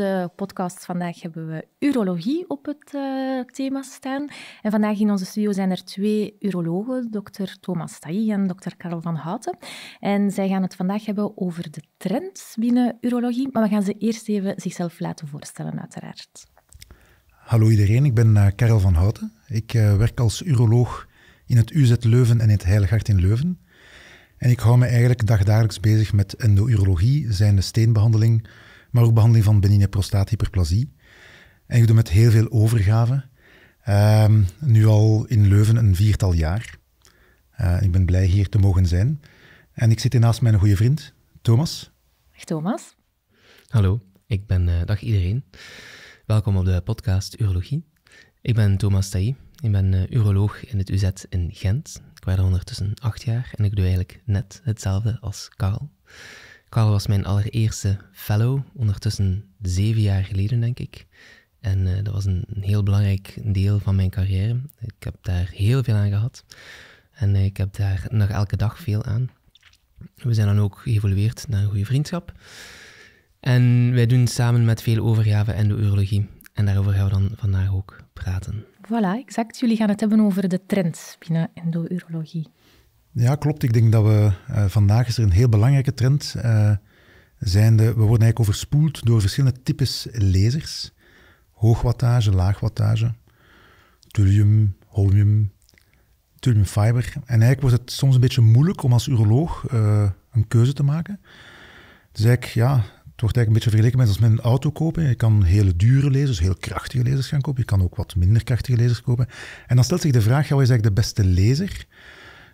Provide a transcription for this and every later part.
onze podcast vandaag hebben we urologie op het eh, thema staan. En vandaag in onze studio zijn er twee urologen, dokter Thomas Tailly en dokter Karel van Houten. En zij gaan het vandaag hebben over de trends binnen urologie. Maar we gaan ze eerst even zichzelf laten voorstellen, uiteraard. Hallo iedereen, ik ben uh, Karel van Houten. Ik eh, werk als uroloog in het UZ Leuven en in het Heilig Hart in Leuven. En ik hou me eigenlijk dagelijks bezig met endourologie, zijn de steenbehandeling maar ook behandeling van benigne prostaathyperplasie. En ik doe met heel veel overgave. Ehm, nu al in Leuven een viertal jaar. Eh, ik ben blij hier te mogen zijn. En ik zit hier naast mijn goede vriend, Thomas. Dag Thomas. Hallo, ik ben... Eh, dag iedereen. Welkom op de podcast Urologie. Ik ben Thomas Tai. Ik ben eh, uroloog in het UZ in Gent. Ik werk er ondertussen acht jaar en ik doe eigenlijk net hetzelfde als Karel. Karl was mijn allereerste fellow, ondertussen zeven jaar geleden, denk ik. En eh, dat was een, heel belangrijk deel van mijn carrière. Ik heb daar heel veel aan gehad. En eh, ik heb daar nog elke dag veel aan. We zijn dan ook geëvolueerd naar een goede vriendschap. En wij doen samen met veel overgaven en urologie. En daarover gaan we dan vandaag ook praten. Voilà, exact. Jullie gaan het hebben over de trends binnen endourologie. Ja, klopt. Ik denk dat we eh, vandaag is er een heel belangrijke trend. Uh, we worden eigenlijk overspoeld door verschillende types lezers. Hoogwattage, laagwattage, thulium, holmium, thulium fiber. En eigenlijk wordt het soms een beetje moeilijk om als uroloog eh, een keuze te maken. Dus eigenlijk, ja, het wordt eigenlijk een beetje vergeleken met als men een auto kopen. Je kan hele dure lezers, heel krachtige lezers gaan kopen. Je kan ook wat minder krachtige lezers kopen. En dan stelt zich de vraag, wat is eigenlijk de beste laser?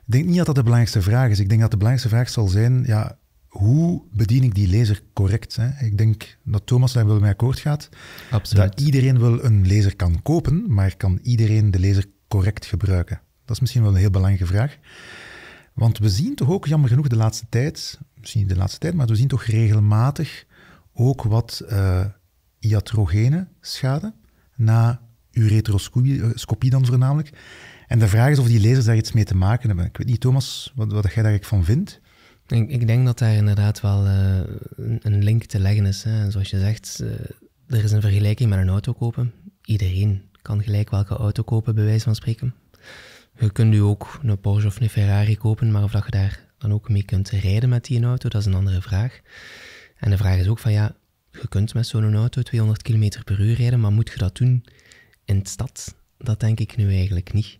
Ik denk niet dat dat de belangrijkste vraag is. Ik denk dat de belangrijkste vraag zal zijn, ja, hoe bedien ik die lezer correct? Hè? Ik denk dat Thomas daar wel mee akkoord gaat. Absoluut. Dat iedereen wel een lezer kan kopen, maar kan iedereen de lezer correct gebruiken? Dat is misschien wel een heel belangrijke vraag. Want we zien toch ook, jammer genoeg, de laatste tijd, misschien niet de laatste tijd, maar we zien toch regelmatig ook wat eh, iatrogene schade na uretroscopie eh, dan voornamelijk. En de vraag is of die lezers daar iets mee te maken hebben. Ik weet niet, Thomas, wat, wat jij daar eigenlijk van vindt. Ik, ik denk dat daar inderdaad wel eh, een link te leggen is. Hè. Zoals je zegt, eh, er is een vergelijking met een auto kopen. Iedereen kan gelijk welke auto kopen, bij wijze van spreken. Je kunt nu ook een Porsche of een Ferrari kopen, maar of dat je daar dan ook mee kunt rijden met die auto, dat is een andere vraag. En de vraag is ook van ja, je kunt met zo'n auto 200 km per uur rijden, maar moet je dat doen in de stad? dat denk ik nu eigenlijk niet.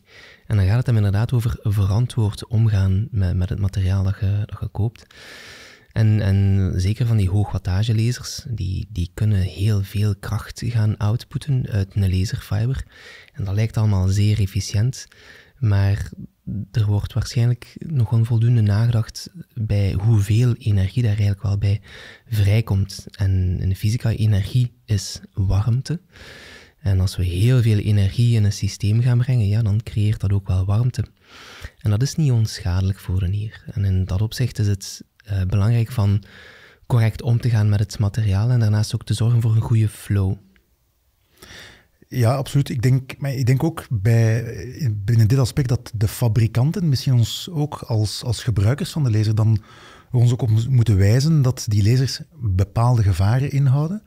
En dan gaat het hem inderdaad over verantwoord omgaan met, met het materiaal dat je, dat je koopt. En, en zeker van die hoogwattage die, die kunnen heel veel kracht gaan outputten uit een laserfiber. En dat lijkt allemaal zeer efficiënt, maar er wordt waarschijnlijk nog onvoldoende nagedacht bij hoeveel energie daar eigenlijk wel bij vrijkomt. En in de fysica, energie is warmte. En als we heel veel energie in een systeem gaan brengen, ja, dan creëert dat ook wel warmte. En dat is niet onschadelijk voor een hier. En in dat opzicht is het eh, belangrijk van correct om te gaan met het materiaal en daarnaast ook te zorgen voor een goede flow. Ja, absoluut. Ik denk, maar ik denk ook bij, binnen dit aspect dat de fabrikanten misschien ons ook als, als gebruikers van de laser dan ons ook op moeten wijzen dat die lasers bepaalde gevaren inhouden.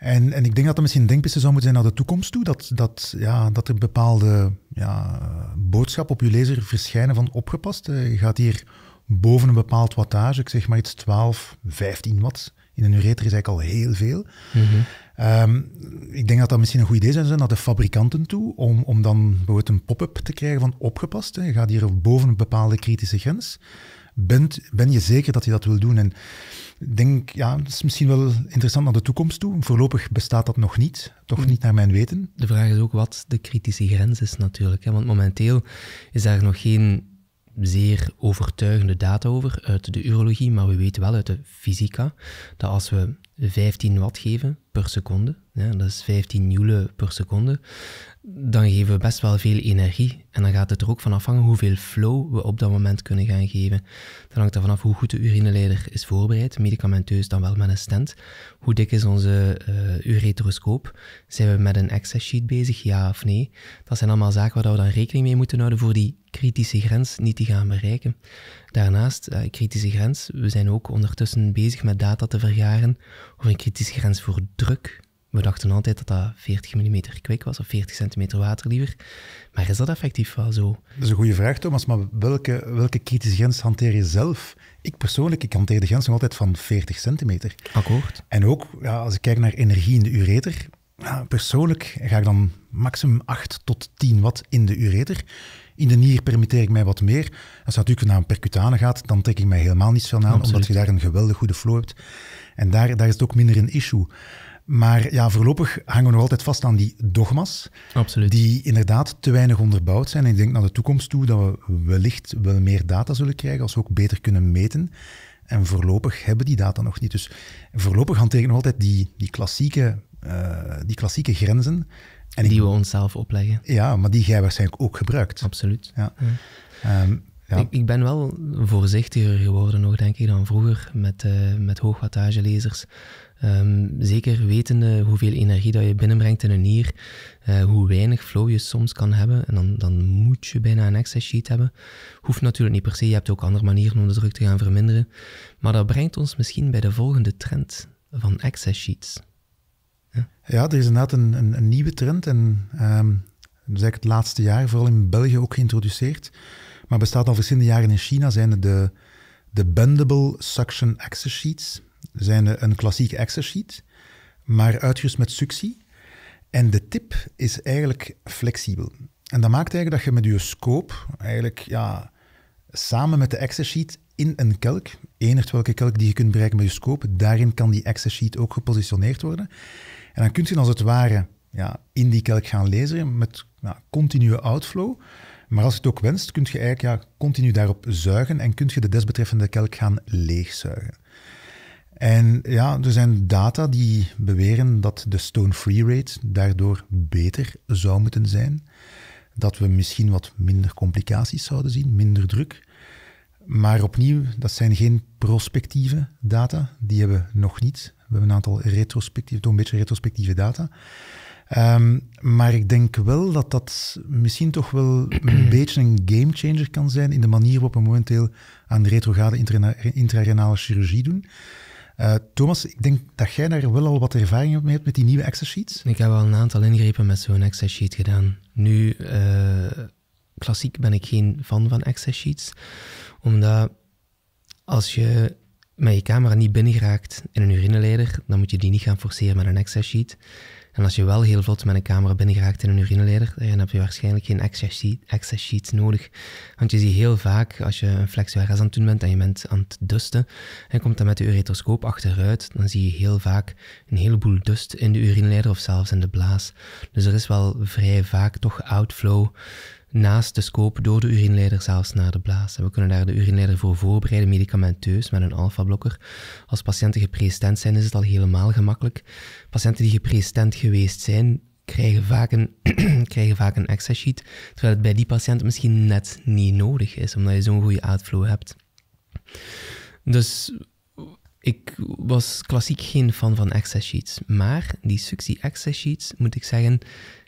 En, en ik denk dat dat misschien een denkpiste zou moeten zijn naar de toekomst toe. Dat, dat, ja, dat er bepaalde ja, boodschappen op je lezer verschijnen van opgepast. Eh, je gaat hier boven een bepaald wattage, ik zeg maar iets 12, 15 watt. In een ureter is eigenlijk al heel veel. Mhm. Ehm, ik denk dat dat misschien een goed idee zou zijn naar de fabrikanten toe, om, om dan bijvoorbeeld een pop-up te krijgen van opgepast. Eh, je gaat hier boven een bepaalde kritische grens ben je zeker dat je dat wil doen? En ik denk, ja, het is misschien wel interessant naar de toekomst toe. Voorlopig bestaat dat nog niet, toch mm. niet naar mijn weten. De vraag is ook wat de kritische grens is natuurlijk. Hè? Want momenteel is daar nog geen zeer overtuigende data over uit de urologie, maar we weten wel uit de fysica dat als we 15 watt geven per seconde, ja, dat is 15 joule per seconde, dan geven we best wel veel energie. En dan gaat het er ook van afhangen hoeveel flow we op dat moment kunnen gaan geven. Dat hangt er vanaf hoe goed de urineleider is voorbereid, medicamenteus dan wel met een stent. Hoe dik is onze uh, ureteroscoop? Zijn we met een access sheet bezig, ja of nee? Dat zijn allemaal zaken waar we dan rekening mee moeten houden voor die kritische grens niet te gaan bereiken. Daarnaast, eh, kritische grens, we zijn ook ondertussen bezig met data te vergaren over een kritische grens voor druk. We dachten altijd dat dat 40 mm kwik was, of 40 centimeter water liever. Maar is dat effectief wel zo? Dat is een goede vraag, Thomas. Maar welke, welke kritische grens hanteer je zelf? Ik persoonlijk, ik hanteer de grens nog altijd van 40 centimeter. Akkoord. En ook, ja, als ik kijk naar energie in de ureter, persoonlijk ga ik dan maximum 8 tot 10 watt in de ureter. In de nier permitteer ik mij wat meer. Als het natuurlijk naar een percutane gaat, dan trek ik mij helemaal niet veel aan, omdat je daar een geweldig goede flow hebt. En daar, daar is het ook minder een issue. Maar ja, voorlopig hangen we nog altijd vast aan die dogma's. Absoluut. Die inderdaad te weinig onderbouwd zijn. En ik denk naar de toekomst toe dat we wellicht wel meer data zullen krijgen als we ook beter kunnen meten. En voorlopig hebben die data nog niet. Dus voorlopig hanteer ik nog altijd die, die, klassieke, eh, die klassieke grenzen. En die we onszelf opleggen. Ja, maar die jij waarschijnlijk ook gebruikt. Absoluut. Ja. ja. Ehm, ik, ik, ben wel voorzichtiger geworden nog, denk ik, dan vroeger met, uh, met hoogwattagelezers. Ehm, zeker wetende hoeveel energie dat je binnenbrengt in een nier, eh, hoe weinig flow je soms kan hebben, en dan, dan moet je bijna een excess sheet hebben. Hoeft natuurlijk niet per se, je hebt ook andere manieren om de druk te gaan verminderen. Maar dat brengt ons misschien bij de volgende trend van excess sheets. Ja, er is inderdaad een, een, een nieuwe trend en um, ehm, dat is eigenlijk het laatste jaar vooral in België ook geïntroduceerd. Maar bestaat al verschillende jaren in China, zijn de, de bendable suction access sheets zijn een klassieke exersheet, maar uitgerust met suctie. En de tip is eigenlijk flexibel. En dat maakt eigenlijk dat je met je scope eigenlijk ja, samen met de exersheet in een kelk, enert welke kelk die je kunt bereiken met je scope, daarin kan die exersheet ook gepositioneerd worden. En dan kun je als het ware ja, in die kelk gaan lezen met ja, continue outflow. Maar als je het ook wenst, kun je eigenlijk ja, continu daarop zuigen en kun je de desbetreffende kelk gaan leegzuigen. En ja, er zijn data die beweren dat de stone free rate daardoor beter zou moeten zijn. Dat we misschien wat minder complicaties zouden zien, minder druk. Maar opnieuw, dat zijn geen prospectieve data. Die hebben we nog niet. We hebben een aantal retrospectieve, een beetje retrospectieve data. Ehm, maar ik denk wel dat dat misschien toch wel een beetje een gamechanger kan zijn in de manier waarop we momenteel aan retrograde intrarenale chirurgie doen. Eh, Thomas, ik denk dat jij daar wel al wat ervaring mee hebt met die nieuwe access sheets. Ik heb al een aantal ingrepen met zo'n access sheet gedaan. Nu, eh, klassiek ben ik geen fan van access sheets, omdat als je met je camera niet binnen in een urineleider, dan moet je die niet gaan forceren met een access sheet. En als je wel heel vlot met een camera binnengeraakt in een urineleider dan heb je waarschijnlijk geen access, sheet, sheets nodig. Want je ziet heel vaak, als je een flexo aan het doen bent en je bent aan het dusten, en komt dan met de uretroscoop achteruit, dan zie je heel vaak een heleboel dust in de urineleider of zelfs in de blaas. Dus er is wel vrij vaak toch outflow naast de scope door de urineleider zelfs naar de blaas. we kunnen daar de urineleider voor voorbereiden, medicamenteus, met een alfablokker. Als patiënten geprestent zijn, is het al helemaal gemakkelijk. Patiënten die geprestent geweest zijn, krijgen vaak een, krijgen vaak een extra sheet, terwijl het bij die patiënt misschien net niet nodig is, omdat je zo'n goede outflow hebt. Dus ik was klassiek geen fan van access sheets, maar die suctie access sheets, moet ik zeggen,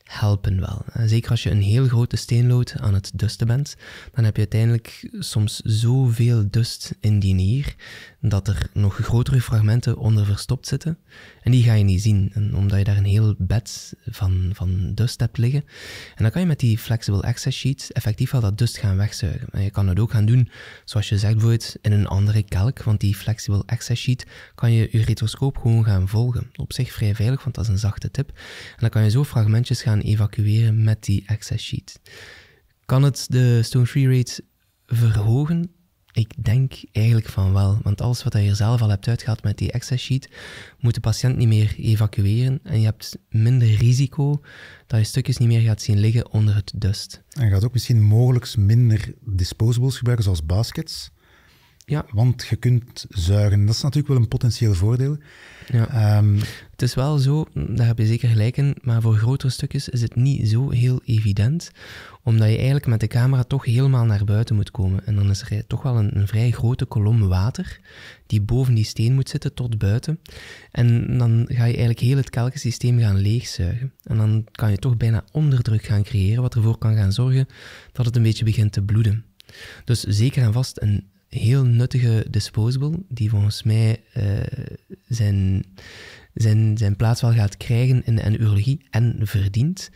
helpen wel. Eh, zeker als je een heel grote steenlood aan het dusten bent, dan heb je uiteindelijk soms zoveel dust in die nier dat er nog grotere fragmenten onder verstopt zitten. En die ga je niet zien, omdat je daar een heel bed van, van dust hebt liggen. En dan kan je met die flexible access sheets effectief al dat dust gaan wegzuigen. En je kan het ook gaan doen, zoals je zegt, bijvoorbeeld in een andere kelk, want die flexible access sheet kan je je retroscoop gewoon gaan volgen. Op zich vrij veilig, want dat is een zachte tip. En dan kan je zo fragmentjes gaan evacueren met die access sheet. Kan het de stone free rate verhogen? Ik denk eigenlijk van wel, want alles wat je hier zelf al hebt uitgehaald met die excess sheet, moet de patiënt niet meer evacueren en je hebt minder risico dat je stukjes niet meer gaat zien liggen onder het dust. En je gaat ook misschien mogelijk minder disposables gebruiken, zoals baskets, ja. Want je kunt zuigen. Dat is natuurlijk wel een potentieel voordeel. Ja. Ehm, het is wel zo, daar heb je zeker gelijk in, maar voor grotere stukjes is het niet zo heel evident, omdat je eigenlijk met de camera toch helemaal naar buiten moet komen. En dan is er toch wel een, een vrij grote kolom water die boven die steen moet zitten tot buiten. En dan ga je eigenlijk heel het kelkensysteem gaan leegzuigen. En dan kan je toch bijna onderdruk gaan creëren, wat ervoor kan gaan zorgen dat het een beetje begint te bloeden. Dus zeker en vast een heel nuttige disposable, die volgens mij eh, zijn, zijn, zijn plaats wel gaat krijgen in de urologie en verdient.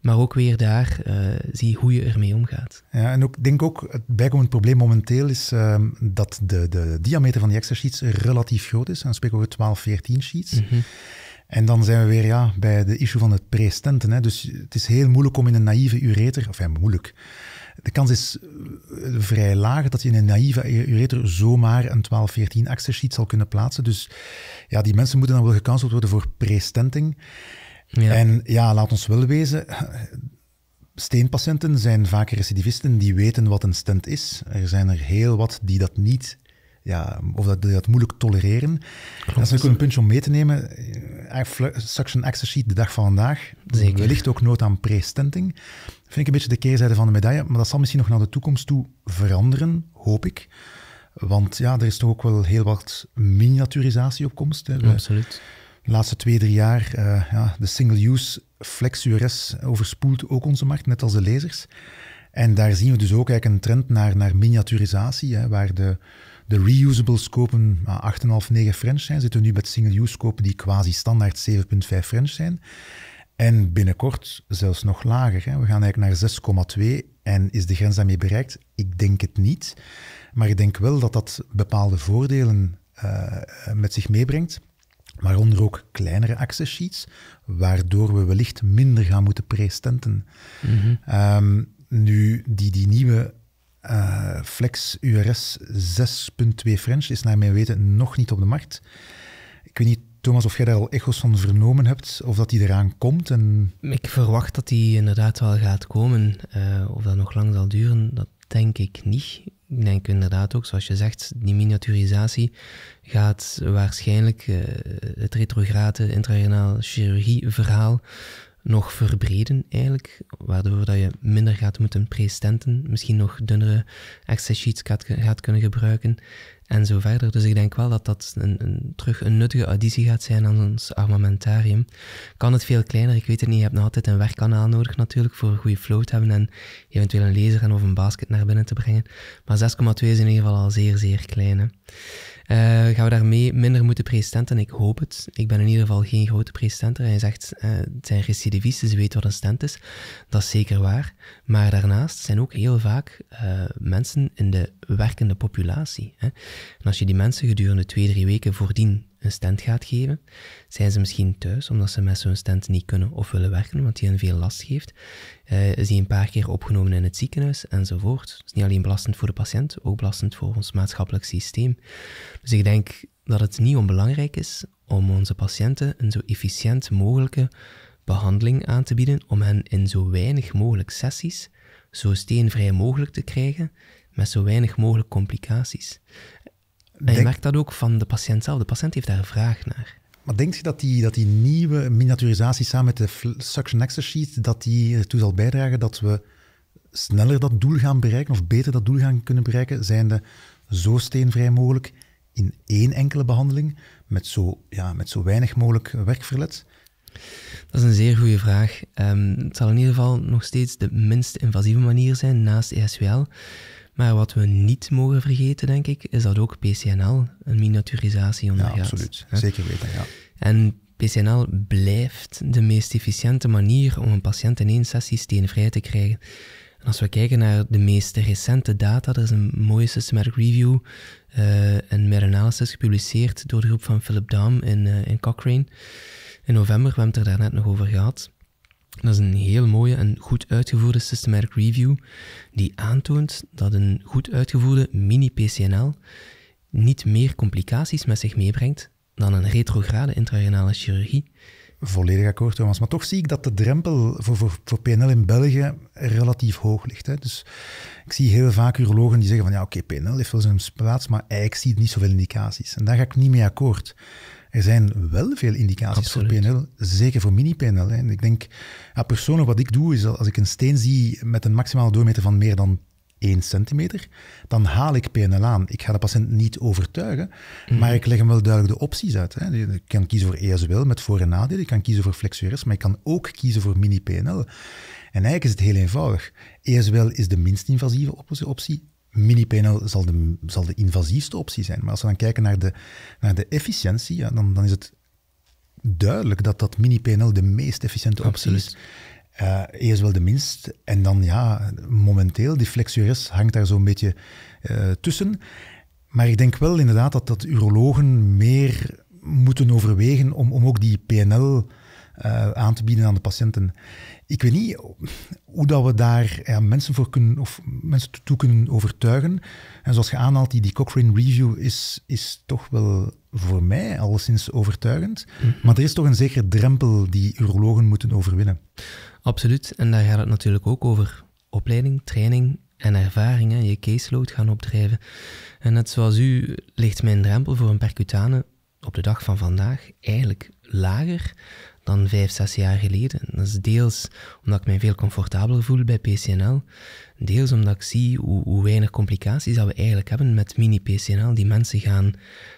Maar ook weer daar eh, zie hoe je ermee omgaat. Ja, en ik denk ook, het bijkomend probleem momenteel is ehm, dat de, de diameter van die extra sheets relatief groot is. Dan spreken we over 12, 14 sheets. Mhm. En dan zijn we weer ja, bij de issue van het prestenten. Hè. Dus het is heel moeilijk om in een naïeve ureter, of enfin, moeilijk, de kans is eh, vrij laag dat je in een naïeve e- ureter zomaar een 12-14 sheet zal kunnen plaatsen. Dus ja, die mensen moeten dan wel gecanceld worden voor pre Ja. En ja, laat ons wel wezen, steenpatiënten zijn vaak recidivisten die weten wat een stent is. Er zijn er heel wat die dat niet ja, of dat, dat moeilijk tolereren. dat is ook een puntje om mee te nemen suction access sheet de dag van vandaag. Dus Zeker. Wellicht ook nood aan pre-stenting. Vind ik een beetje de keerzijde van de medaille, maar dat zal misschien nog naar de toekomst toe veranderen, hoop ik. Want ja, er is toch ook wel heel wat miniaturisatie op komst. Hè. absoluut. De laatste twee, drie jaar, eh, ja, de single-use flex-URS overspoelt ook onze markt, net als de lasers. En daar zien we dus ook eigenlijk een trend naar, naar miniaturisatie, hè, waar de de reusable scopen, 8,5, 9 French zijn. Zitten we nu met single-use scopen die quasi standaard 7,5 French zijn. En binnenkort zelfs nog lager. Hè. We gaan eigenlijk naar 6,2 en is de grens daarmee bereikt? Ik denk het niet. Maar ik denk wel dat dat bepaalde voordelen eh, met zich meebrengt. Waaronder ook kleinere access sheets, waardoor we wellicht minder gaan moeten prestenten. Mhm. Ehm, nu, die, die nieuwe eh, Flex URS 6.2 French is naar mijn weten nog niet op de markt. Ik weet niet, Thomas, of jij daar al echo's van vernomen hebt, of dat die eraan komt. En... Ik verwacht dat die inderdaad wel gaat komen. Eh, of dat nog lang zal duren, dat denk ik niet. Ik denk inderdaad ook, zoals je zegt, die miniaturisatie gaat waarschijnlijk eh, het retrograde intrarenaal chirurgie verhaal nog verbreden eigenlijk, waardoor dat je minder gaat moeten prestenten, misschien nog dunnere extra sheets gaat, gaat, kunnen gebruiken en zo verder. Dus ik denk wel dat dat een, een, terug een nuttige additie gaat zijn aan ons armamentarium. Kan het veel kleiner, ik weet het niet, je hebt nog altijd een werkkanaal nodig natuurlijk voor een goede flow te hebben en eventueel een laser en of een basket naar binnen te brengen. Maar 6,2 is in ieder geval al zeer, zeer klein. Hè. Eh, gaan we daarmee minder moeten presenten? Ik hoop het. Ik ben in ieder geval geen grote presenter. Hij zegt, uh, het zijn recidivisten, ze weten wat een stent is. Dat is zeker waar. Maar daarnaast zijn ook heel vaak eh, mensen in de werkende populatie. Hè? En als je die mensen gedurende twee, drie weken voordien een stand gaat geven, zijn ze misschien thuis omdat ze met zo'n stand niet kunnen of willen werken, want die hen veel last geeft. Eh, is die een paar keer opgenomen in het ziekenhuis enzovoort. Dat is niet alleen belastend voor de patiënt, ook belastend voor ons maatschappelijk systeem. Dus ik denk dat het niet onbelangrijk is om onze patiënten een zo efficiënt mogelijke behandeling aan te bieden, om hen in zo weinig mogelijk sessies zo steenvrij mogelijk te krijgen met zo weinig mogelijk complicaties je merkt dat ook van de patiënt zelf. De patiënt heeft daar een vraag naar. Maar denk je dat die, dat die nieuwe miniaturisatie samen met de Suction Access Sheet, dat die ertoe zal bijdragen dat we sneller dat doel gaan bereiken of beter dat doel gaan kunnen bereiken, zijnde zo steenvrij mogelijk in één enkele behandeling met zo, ja, met zo weinig mogelijk werkverlet? Dat is een zeer goede vraag. Ehm, het zal in ieder geval nog steeds de minst invasieve manier zijn naast ESWL. Maar wat we niet mogen vergeten, denk ik, is dat ook PCNL een miniaturisatie ondergaat. Ja, absoluut. Zeker weten, ja. En PCNL blijft de meest efficiënte manier om een patiënt in één sessie steenvrij te krijgen. En als we kijken naar de meest recente data, er is een mooie systematic review eh, en meta-analysis gepubliceerd door de groep van Philip Daam in, uh, in Cochrane in november. We hebben het er daarnet nog over gehad. Dat is een heel mooie en goed uitgevoerde systematic review die aantoont dat een goed uitgevoerde mini-PCNL niet meer complicaties met zich meebrengt dan een retrograde intrarenale chirurgie. Volledig akkoord, Thomas. Maar toch zie ik dat de drempel voor, voor, voor PNL in België relatief hoog ligt. Hè? Dus ik zie heel vaak urologen die zeggen van ja, oké, PNL heeft wel zijn plaats, maar eigenlijk zie ik niet zoveel indicaties. En daar ga ik niet mee akkoord er zijn wel veel indicaties voor PNL, zeker voor mini-PNL. En ik denk, persoonlijk wat ik doe, is als ik een steen zie met een maximale doormeter van meer dan 1 centimeter, dan haal ik PNL aan. Ik ga de patiënt niet overtuigen, hmm. maar ik leg hem wel duidelijk de opties uit. Hè. Ik kan kiezen voor ESWL met voor- en nadelen, ik kan kiezen voor flexuris, maar ik kan ook kiezen voor mini-PNL. En eigenlijk is het heel eenvoudig. ESWL is de minst invasieve optie, mini-PNL zal de, zal de invasiefste optie zijn. Maar als we dan kijken naar de, naar de efficiëntie, ja, dan, dan is het duidelijk dat dat mini-PNL de meest efficiënte optie is. Eh, eerst wel de minst. En dan ja, momenteel, die flexures hangt daar zo'n beetje eh, tussen. Maar ik denk wel inderdaad dat, dat urologen meer moeten overwegen om, om ook die PNL eh, aan te bieden aan de patiënten. Ik weet niet hoe dat we daar ja, mensen, voor kunnen, of mensen toe kunnen overtuigen. En zoals je aanhaalt, die, Cochrane Review is, is toch wel voor mij alleszins overtuigend. Mhm. Maar er is toch een zekere drempel die urologen moeten overwinnen. Absoluut. En daar gaat het natuurlijk ook over opleiding, training en ervaring. Je caseload gaan opdrijven. En net zoals u ligt mijn drempel voor een percutane op de dag van vandaag eigenlijk lager dan vijf, zes jaar geleden. Dat is deels omdat ik mij veel comfortabeler voel bij PCNL, Deels omdat ik zie hoe, weinig complicaties dat we eigenlijk hebben met mini-PCNL. Die mensen gaan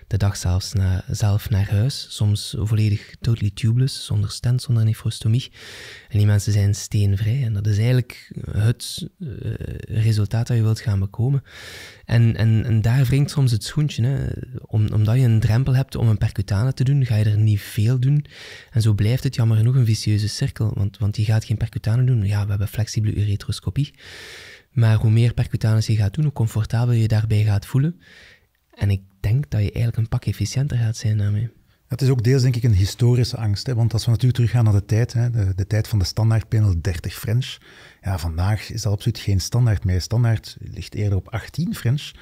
de dag zelfs zelf naar huis, soms volledig totally tubeless, zonder stent, zonder nefrostomie. En die mensen zijn steenvrij. En dat is eigenlijk het eh, resultaat dat je wilt gaan bekomen. En, en, en daar wringt soms het schoentje. Hè. omdat je een drempel hebt om een percutane te doen, ga je er niet veel doen. En zo blijft het jammer genoeg een vicieuze cirkel, want, want je gaat geen percutane doen. Ja, we hebben flexibele uretroscopie. Maar hoe meer percutanis je gaat doen, hoe comfortabeler je daarbij gaat voelen. En ik denk dat je eigenlijk een pak efficiënter gaat zijn daarmee. Het is ook deels denk ik een historische angst, hè? want als we natuurlijk teruggaan naar de tijd, hè, de, de tijd van de standaard panel 30 French, ja, vandaag is dat absoluut geen standaard meer. Standaard ligt eerder op 18 French.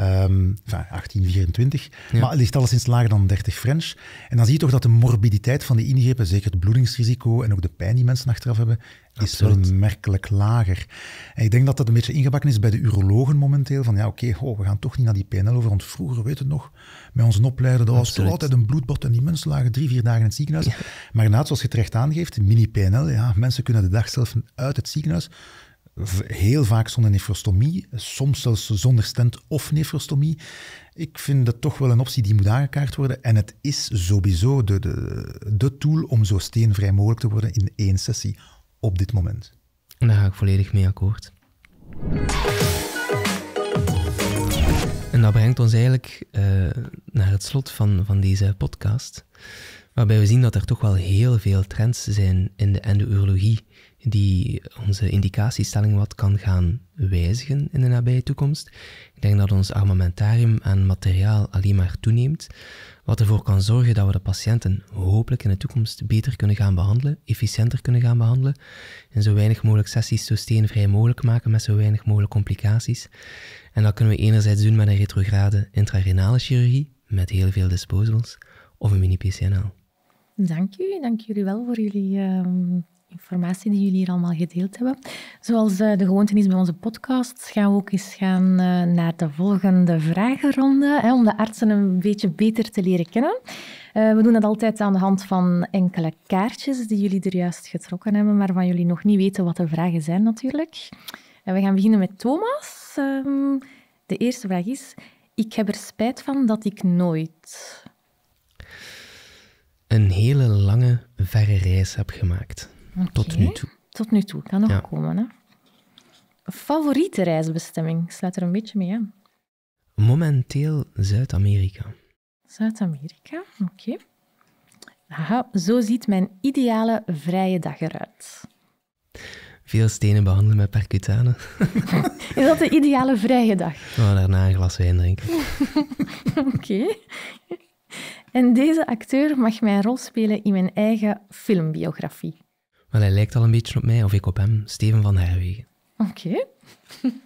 Um, enfin, 18, Maar het ligt alleszins lager dan 30 French. En dan zie je toch dat de morbiditeit van die ingrepen, zeker het bloedingsrisico en ook de pijn die mensen achteraf hebben, is Absoluut. wel merkelijk lager. En ik denk dat dat een beetje ingebakken is bij de urologen momenteel. Van ja, oké, oh, we gaan toch niet naar die PNL over. Want vroeger, weet het nog, met onze opleider, dat was toch altijd een bloedbad en die mensen lagen drie, vier dagen in het ziekenhuis. Maar inderdaad, zoals je terecht aangeeft, mini-PNL, ja, mensen kunnen de dag zelf uit het ziekenhuis heel vaak zonder nefrostomie, soms zelfs zonder stent of nefrostomie. Ik vind dat toch wel een optie die moet aangekaart worden. En het is sowieso de, de, de tool om zo steenvrij mogelijk te worden in één sessie op dit moment. En daar ga ik volledig mee akkoord. En dat brengt ons eigenlijk eh, naar het slot van, van deze podcast. Waarbij we zien dat er toch wel heel veel trends zijn in de endourologie die onze indicatiestelling wat kan gaan wijzigen in de nabije toekomst. Ik denk dat ons armamentarium en materiaal alleen maar toeneemt, wat ervoor kan zorgen dat we de patiënten hopelijk in de toekomst beter kunnen gaan behandelen, efficiënter kunnen gaan behandelen en zo weinig mogelijk sessies zo steenvrij mogelijk maken met zo weinig mogelijk complicaties. En dat kunnen we enerzijds doen met een retrograde intrarenale chirurgie met heel veel disposables of een mini-PCNL. Dank u, dank jullie wel voor jullie ehm, informatie die jullie hier allemaal gedeeld hebben. Zoals eh, de gewoonte is bij onze podcast, gaan we ook eens gaan eh, naar de volgende vragenronde, hè, om de artsen een beetje beter te leren kennen. Eh, we doen dat altijd aan de hand van enkele kaartjes die jullie er juist getrokken hebben, maar van jullie nog niet weten wat de vragen zijn natuurlijk. En we gaan beginnen met Thomas. Ehm, de eerste vraag is, ik heb er spijt van dat ik nooit... Een hele lange, verre reis heb gemaakt. Tot nu toe. Tot nu toe, kan nog komen. Hè? Favoriete reisbestemming, sluit er een beetje mee aan. Momenteel Zuid-Amerika. Zuid-Amerika, oké. Okay. Zo ziet mijn ideale vrije dag eruit. Veel stenen behandelen met percutane. Is dat de ideale vrije dag? Oh, daarna een glas wijn drinken. oké. En deze acteur mag mijn rol spelen in mijn eigen filmbiografie. Maar hij lijkt al een beetje op mij, of ik op hem, Steven van Herwegen. Oké.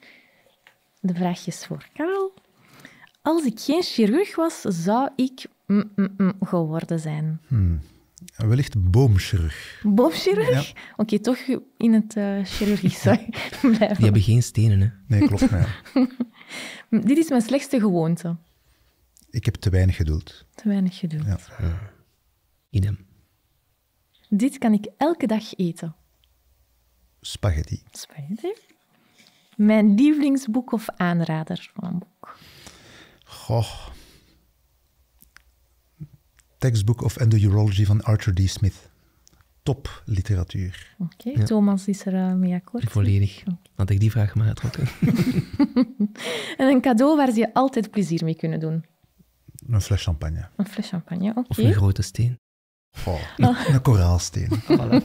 De vraag is voor Karel. Als ik geen chirurg was, zou ik mm, mm, mm, geworden zijn. Hmm. Wellicht boomchirurg. Boomchirurg? Oké, toch in het eh, chirurgisch blijven. Die hebben geen stenen, hè? Nee, klopt. Dit is mijn slechtste gewoonte. Ik heb te weinig geduld. Te weinig geduld. Ja. Idem. Dit kan ik elke dag eten. Spaghetti. Spaghetti. Mijn lievelingsboek of aanrader van een boek? Goh. Textbook of Endourology van Arthur D. Smith. Top literatuur. Oké, Thomas is er eh, mee akkoord. Volledig. Okay. Had ik die vraag maar uitrokken. en een cadeau waar ze je altijd plezier mee kunnen doen? Een fles champagne. Een fles champagne, oké. Of een grote steen. Oh, een, koraalsteen. Voilà.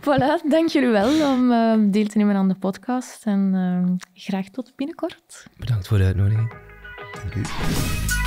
voilà, dank jullie wel om ehm, deel te nemen aan de podcast. En ehm, graag tot binnenkort. Bedankt voor de uitnodiging. Dank u.